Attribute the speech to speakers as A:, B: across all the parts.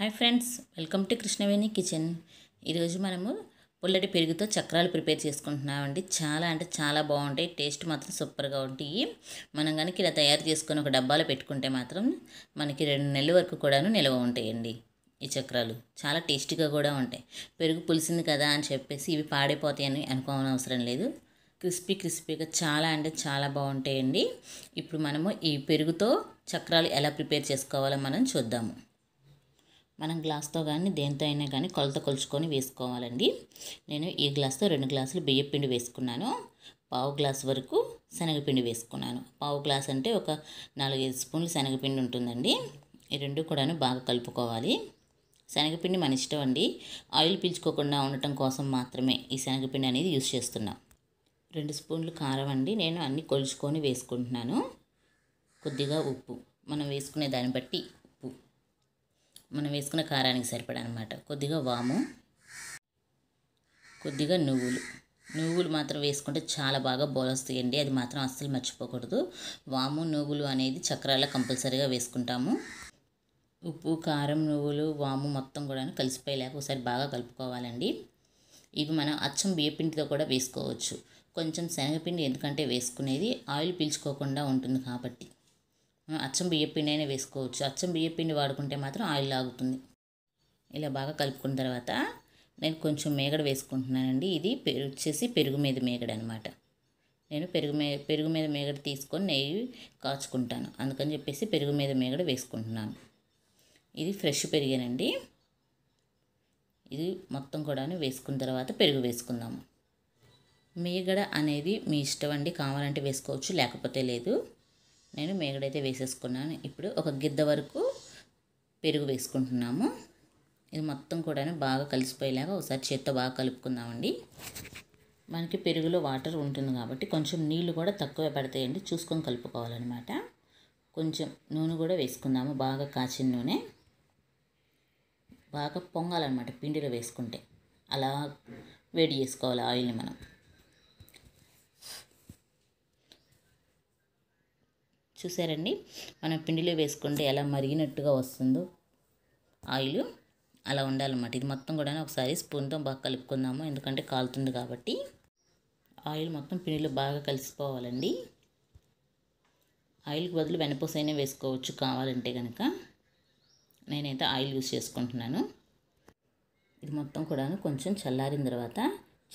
A: hi friends welcome to Krishnaveni kitchen ఈరోజు మనము పుల్లటి పెరుగుతో చక్రాలు ప్రిపేర్ చేసుకుంటున్నామండి చాలా అంటే చాలా బాగుంటాయి టేస్ట్ మాత్రం సూపర్గా ఉంటాయి మనం కనుక ఇలా తయారు చేసుకొని ఒక డబ్బాలో పెట్టుకుంటే మాత్రం మనకి రెండు నెలల వరకు కూడాను నిల్వ ఉంటాయండి ఈ చక్రాలు చాలా టేస్టీగా కూడా ఉంటాయి పెరుగు పులిసింది కదా అని చెప్పేసి ఇవి పాడైపోతాయని అనుకోవనవసరం అవసరం లేదు క్రిస్పీ క్రిస్పీగా చాలా అంటే చాలా బాగుంటాయండి ఇప్పుడు మనము ఈ పెరుగుతో చక్రాలు ఎలా ప్రిపేర్ చేసుకోవాలో మనం చూద్దాము మనం గ్లాస్తో కానీ దేంతో అయినా కానీ కొలత కొలుచుకొని వేసుకోవాలండి నేను ఈ గ్లాస్తో రెండు గ్లాసులు బియ్యపిండి పిండి వేసుకున్నాను పావు గ్లాస్ వరకు శనగపిండి వేసుకున్నాను పావు గ్లాస్ అంటే ఒక నాలుగైదు స్పూన్లు శనగపిండి ఉంటుందండి ఈ రెండు కూడాను బాగా కలుపుకోవాలి శనగపిండి మన ఇష్టం అండి ఆయిల్ పీల్చుకోకుండా ఉండటం కోసం మాత్రమే ఈ శనగపిండి అనేది యూస్ చేస్తున్నాం రెండు స్పూన్లు కారం అండి నేను అన్నీ కొలుచుకొని వేసుకుంటున్నాను కొద్దిగా ఉప్పు మనం వేసుకునే దాన్ని బట్టి మనం వేసుకున్న కారానికి సరిపడా అనమాట కొద్దిగా వాము కొద్దిగా నువ్వులు నువ్వులు మాత్రం వేసుకుంటే చాలా బాగా బోలొస్తాయండి అది మాత్రం అస్సలు మర్చిపోకూడదు వాము నువ్వులు అనేది చక్రాల కంపల్సరీగా వేసుకుంటాము ఉప్పు కారం నువ్వులు వాము మొత్తం కూడా కలిసిపోయేలాగా ఒకసారి బాగా కలుపుకోవాలండి ఇవి మనం అచ్చం బియ్యపిండితో కూడా వేసుకోవచ్చు కొంచెం శనగపిండి ఎందుకంటే వేసుకునేది ఆయిల్ పీల్చుకోకుండా ఉంటుంది కాబట్టి అచ్చం పిండి అయినా వేసుకోవచ్చు అచ్చం పిండి వాడుకుంటే మాత్రం ఆయిల్ ఆగుతుంది ఇలా బాగా కలుపుకున్న తర్వాత నేను కొంచెం మేగడ వేసుకుంటున్నానండి ఇది వచ్చేసి పెరుగు మీద మేగడ అనమాట నేను పెరుగు మీద పెరుగు మీద మేగడ తీసుకొని నెయ్యి కాచుకుంటాను అందుకని చెప్పేసి పెరుగు మీద మేగడ వేసుకుంటున్నాను ఇది ఫ్రెష్ పెరిగానండి ఇది మొత్తం కూడా వేసుకున్న తర్వాత పెరుగు వేసుకుందాము మేగడ అనేది మీ ఇష్టం అండి కావాలంటే వేసుకోవచ్చు లేకపోతే లేదు నేను మేగడైతే వేసేసుకున్నాను ఇప్పుడు ఒక గిద్ద వరకు పెరుగు వేసుకుంటున్నాము ఇది మొత్తం కూడా బాగా కలిసిపోయేలాగా ఒకసారి చేత్తో బాగా కలుపుకుందామండి మనకి పెరుగులో వాటర్ ఉంటుంది కాబట్టి కొంచెం నీళ్ళు కూడా తక్కువ పడతాయండి చూసుకొని కలుపుకోవాలన్నమాట కొంచెం నూనె కూడా వేసుకుందాము బాగా కాచిన నూనె బాగా పొంగాలన్నమాట పిండిలో వేసుకుంటే అలా వేడి చేసుకోవాలి ఆయిల్ని మనం చూసారండి మనం పిండిలో వేసుకుంటే ఎలా మరిగినట్టుగా వస్తుందో ఆయిల్ అలా ఉండాలన్నమాట ఇది మొత్తం కూడా ఒకసారి స్పూన్తో బాగా కలుపుకుందాము ఎందుకంటే కాలుతుంది కాబట్టి ఆయిల్ మొత్తం పిండిలో బాగా కలిసిపోవాలండి ఆయిల్కి బదులు వెనపూసైనా వేసుకోవచ్చు కావాలంటే కనుక నేనైతే ఆయిల్ యూస్ చేసుకుంటున్నాను ఇది మొత్తం కూడా కొంచెం చల్లారిన తర్వాత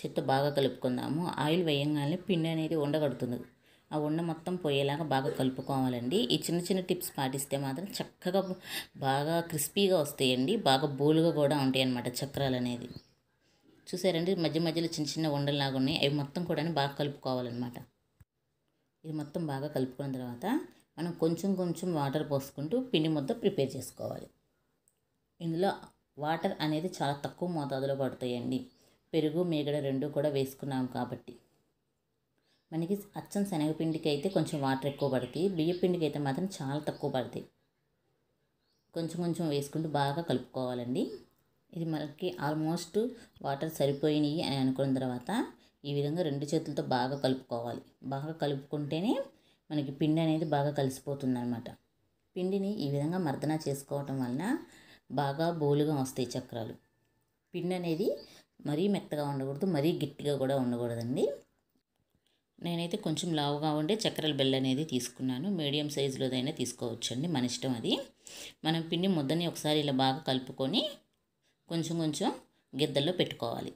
A: చెత్త బాగా కలుపుకుందాము ఆయిల్ వేయంగానే పిండి అనేది ఉండగడుతుంది ఆ ఉండ మొత్తం పోయేలాగా బాగా కలుపుకోవాలండి ఈ చిన్న చిన్న టిప్స్ పాటిస్తే మాత్రం చక్కగా బాగా క్రిస్పీగా వస్తాయండి బాగా బోలుగా కూడా ఉంటాయి అన్నమాట చక్రాలు అనేది చూసారండి మధ్య మధ్యలో చిన్న చిన్న ఉండలాగా ఉన్నాయి అవి మొత్తం కూడా బాగా కలుపుకోవాలన్నమాట ఇది మొత్తం బాగా కలుపుకున్న తర్వాత మనం కొంచెం కొంచెం వాటర్ పోసుకుంటూ పిండి ముద్ద ప్రిపేర్ చేసుకోవాలి ఇందులో వాటర్ అనేది చాలా తక్కువ మోతాదులో పడతాయండి పెరుగు మీగడ రెండు కూడా వేసుకున్నాం కాబట్టి మనకి అచ్చం శనగపిండికి అయితే కొంచెం వాటర్ ఎక్కువ పడతాయి బియ్యపిండికి అయితే మాత్రం చాలా తక్కువ పడతాయి కొంచెం కొంచెం వేసుకుంటూ బాగా కలుపుకోవాలండి ఇది మనకి ఆల్మోస్ట్ వాటర్ సరిపోయినాయి అని అనుకున్న తర్వాత ఈ విధంగా రెండు చేతులతో బాగా కలుపుకోవాలి బాగా కలుపుకుంటేనే మనకి పిండి అనేది బాగా కలిసిపోతుంది అనమాట పిండిని ఈ విధంగా మర్దన చేసుకోవటం వలన బాగా బోలుగా వస్తాయి చక్రాలు పిండి అనేది మరీ మెత్తగా ఉండకూడదు మరీ గట్టిగా కూడా ఉండకూడదండి నేనైతే కొంచెం లావుగా ఉండే చక్కెరల బెల్ అనేది తీసుకున్నాను మీడియం సైజులోదైనా తీసుకోవచ్చండి మన ఇష్టం అది మనం పిండి ముద్దని ఒకసారి ఇలా బాగా కలుపుకొని కొంచెం కొంచెం గిద్దల్లో పెట్టుకోవాలి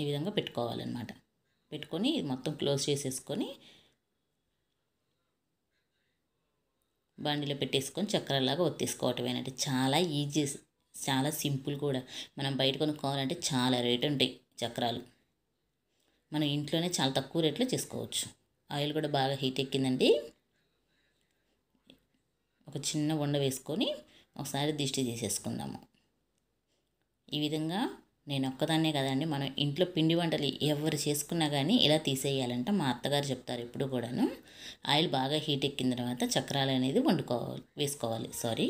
A: ఈ విధంగా పెట్టుకోవాలన్నమాట పెట్టుకొని మొత్తం క్లోజ్ చేసేసుకొని బండిలో పెట్టేసుకొని చక్రాలాగా ఒత్తేసుకోవటమేనంటే చాలా ఈజీ చాలా సింపుల్ కూడా మనం బయట కొనుక్కోవాలంటే చాలా రేట్ ఉంటాయి చక్రాలు మనం ఇంట్లోనే చాలా తక్కువ రేట్లో చేసుకోవచ్చు ఆయిల్ కూడా బాగా హీట్ ఎక్కిందండి ఒక చిన్న వండ వేసుకొని ఒకసారి దిష్టి చేసేసుకుందాము ఈ విధంగా నేను ఒక్కదాన్నే కదండి మనం ఇంట్లో పిండి వంటలు ఎవరు చేసుకున్నా కానీ ఇలా తీసేయాలంట మా అత్తగారు చెప్తారు ఎప్పుడు కూడాను ఆయిల్ బాగా హీట్ ఎక్కిన తర్వాత చక్రాలు అనేది వండుకోవాలి వేసుకోవాలి సారీ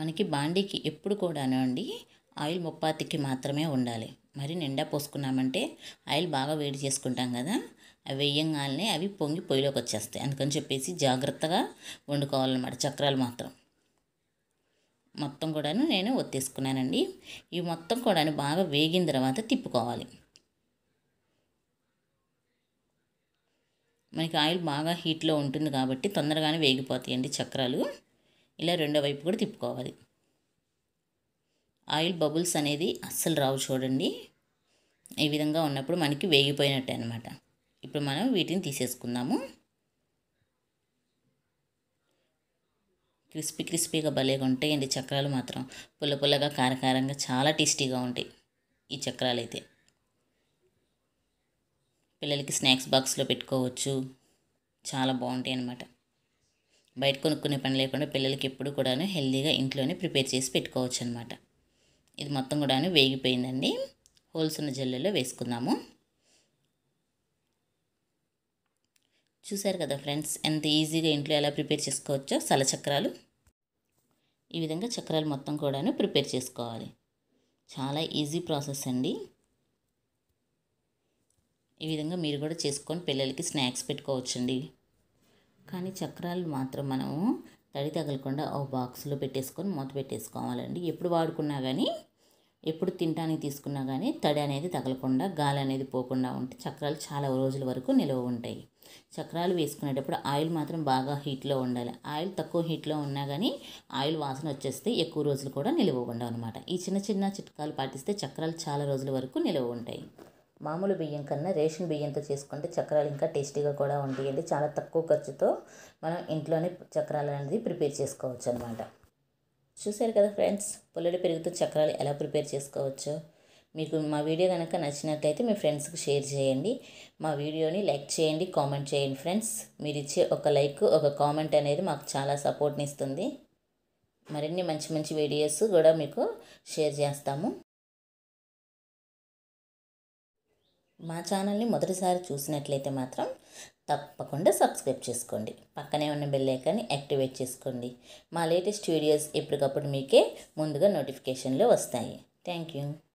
A: మనకి బాండీకి ఎప్పుడు కూడాను అండి ఆయిల్ ముప్పాతికి మాత్రమే ఉండాలి మరి నిండా పోసుకున్నామంటే ఆయిల్ బాగా వేడి చేసుకుంటాం కదా అవి వేయంగానే అవి పొంగి పొయ్యిలోకి వచ్చేస్తాయి అందుకని చెప్పేసి జాగ్రత్తగా వండుకోవాలన్నమాట చక్రాలు మాత్రం మొత్తం కూడాను నేను ఒత్తేసుకున్నానండి ఇవి మొత్తం కూడాను బాగా వేగిన తర్వాత తిప్పుకోవాలి మనకి ఆయిల్ బాగా హీట్లో ఉంటుంది కాబట్టి తొందరగానే వేగిపోతాయండి చక్రాలు ఇలా రెండో వైపు కూడా తిప్పుకోవాలి ఆయిల్ బబుల్స్ అనేది అస్సలు రావు చూడండి ఈ విధంగా ఉన్నప్పుడు మనకి వేగిపోయినట్టే అనమాట ఇప్పుడు మనం వీటిని తీసేసుకుందాము క్రిస్పీ క్రిస్పీగా భలేగా అండి చక్రాలు మాత్రం పుల్ల పుల్లగా కారకారంగా చాలా టేస్టీగా ఉంటాయి ఈ చక్రాలు అయితే పిల్లలకి స్నాక్స్ బాక్స్లో పెట్టుకోవచ్చు చాలా బాగుంటాయి అన్నమాట బయట కొనుక్కునే పని లేకుండా పిల్లలకి ఎప్పుడు కూడా హెల్తీగా ఇంట్లోనే ప్రిపేర్ చేసి పెట్టుకోవచ్చు అనమాట ఇది మొత్తం కూడాను వేగిపోయిందండి హోల్స్ ఉన్న జల్లెలో వేసుకుందాము చూసారు కదా ఫ్రెండ్స్ ఎంత ఈజీగా ఇంట్లో ఎలా ప్రిపేర్ చేసుకోవచ్చో చక్రాలు ఈ విధంగా చక్రాలు మొత్తం కూడాను ప్రిపేర్ చేసుకోవాలి చాలా ఈజీ ప్రాసెస్ అండి ఈ విధంగా మీరు కూడా చేసుకొని పిల్లలకి స్నాక్స్ పెట్టుకోవచ్చండి కానీ చక్రాలు మాత్రం మనము తడి తగలకుండా ఓ బాక్స్లో పెట్టేసుకొని మూత పెట్టేసుకోవాలండి ఎప్పుడు వాడుకున్నా కానీ ఎప్పుడు తినడానికి తీసుకున్నా కానీ తడి అనేది తగలకుండా గాలి అనేది పోకుండా ఉంటే చక్రాలు చాలా రోజుల వరకు నిలవ ఉంటాయి చక్రాలు వేసుకునేటప్పుడు ఆయిల్ మాత్రం బాగా హీట్లో ఉండాలి ఆయిల్ తక్కువ హీట్లో ఉన్నా కానీ ఆయిల్ వాసన వచ్చేస్తే ఎక్కువ రోజులు కూడా నిల్వ ఉండవు అనమాట ఈ చిన్న చిన్న చిట్కాలు పాటిస్తే చక్రాలు చాలా రోజుల వరకు నిలవ ఉంటాయి మామూలు బియ్యం కన్నా రేషన్ బియ్యంతో చేసుకుంటే చక్రాలు ఇంకా టేస్టీగా కూడా ఉంటాయండి చాలా తక్కువ ఖర్చుతో మనం ఇంట్లోనే చక్రాలు అనేది ప్రిపేర్ చేసుకోవచ్చు అనమాట చూశారు కదా ఫ్రెండ్స్ పుల్లడి పెరుగుతో చక్రాలు ఎలా ప్రిపేర్ చేసుకోవచ్చో మీకు మా వీడియో కనుక నచ్చినట్లయితే మీ ఫ్రెండ్స్కి షేర్ చేయండి మా వీడియోని లైక్ చేయండి కామెంట్ చేయండి ఫ్రెండ్స్ మీరు ఇచ్చే ఒక లైక్ ఒక కామెంట్ అనేది మాకు చాలా సపోర్ట్ని ఇస్తుంది మరిన్ని మంచి మంచి వీడియోస్ కూడా మీకు షేర్ చేస్తాము మా ఛానల్ని మొదటిసారి చూసినట్లయితే మాత్రం తప్పకుండా సబ్స్క్రైబ్ చేసుకోండి పక్కనే ఉన్న బెల్ ఐకాన్ని యాక్టివేట్ చేసుకోండి మా లేటెస్ట్ వీడియోస్ ఎప్పటికప్పుడు మీకే ముందుగా నోటిఫికేషన్లో వస్తాయి థ్యాంక్ యూ